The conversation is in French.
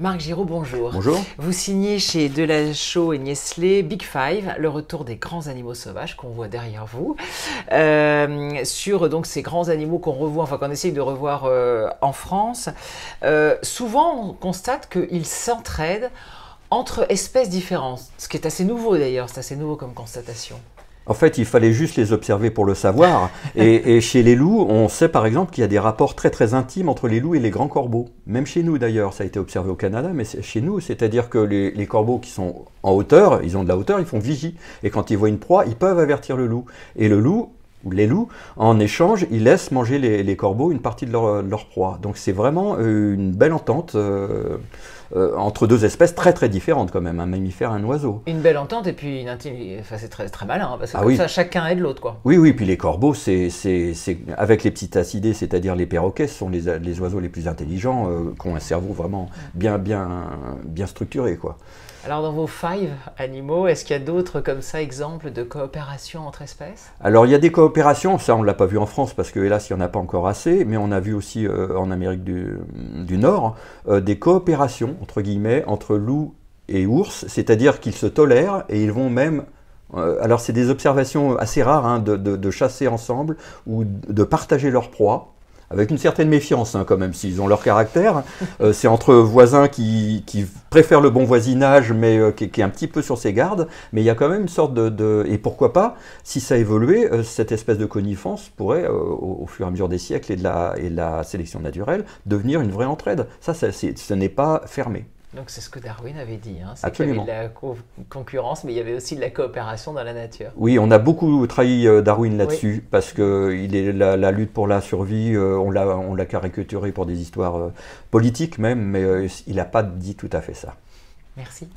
Marc Giraud, bonjour. Bonjour. Vous signez chez Delachaux et Nieslé, Big Five, le retour des grands animaux sauvages qu'on voit derrière vous, euh, sur donc ces grands animaux qu'on revoit, enfin qu'on essaye de revoir euh, en France. Euh, souvent, on constate qu'ils s'entraident entre espèces différentes, ce qui est assez nouveau d'ailleurs, c'est assez nouveau comme constatation. En fait, il fallait juste les observer pour le savoir. Et, chez les loups, on sait par exemple qu'il y a des rapports très très intimes entre les loups et les grands corbeaux. Même chez nous d'ailleurs, ça a été observé au Canada, mais chez nous, c'est-à-dire que les, corbeaux qui sont en hauteur, ils ont de la hauteur, ils font vigie. Et quand ils voient une proie, ils peuvent avertir le loup. Et le loup, ou les loups, en échange, ils laissent manger les, corbeaux une partie de leur, proie. Donc c'est vraiment euh, une belle entente. Euh, euh, entre deux espèces très très différentes quand même, un mammifère, et un oiseau. Une belle entente et puis une intimité, enfin, c'est très, très malin, hein, parce que ah comme ça chacun aide l'autre. quoi. Oui, oui, puis les corbeaux, c'est, c'est, avec les petites acidées, c'est-à-dire les perroquets, ce sont les, les, oiseaux les plus intelligents, euh, qui ont un cerveau vraiment bien, bien, bien structuré. quoi. Alors dans vos five animaux, est-ce qu'il y a d'autres comme ça exemples de coopération entre espèces Alors il y a des coopérations, ça on ne l'a pas vu en France parce que hélas il n'y en a pas encore assez, mais on a vu aussi euh, en Amérique du, Nord des coopérations entre guillemets, entre loup et ours, c'est-à-dire qu'ils se tolèrent et ils vont même euh, alors c'est des observations assez rares hein, de, de, chasser ensemble ou de partager leur proie avec une certaine méfiance hein, quand même, s'ils ont leur caractère. Euh, c'est entre voisins qui, préfèrent le bon voisinage, mais euh, qui, qui, est un petit peu sur ses gardes. Mais il y a quand même une sorte de... et pourquoi pas, si ça évoluait, euh, cette espèce de conifance pourrait, au, fur et à mesure des siècles et de la, sélection naturelle, devenir une vraie entraide. Ça, ça ce n'est pas fermé. Donc c'est ce que Darwin avait dit, hein. c'est qu'il y avait de la concurrence, mais il y avait aussi de la coopération dans la nature. Oui, on a beaucoup trahi euh, Darwin là-dessus, parce que il est la, la, lutte pour la survie, euh, on l'a caricaturé pour des histoires euh, politiques même, mais il n'a pas dit tout à fait ça. Merci.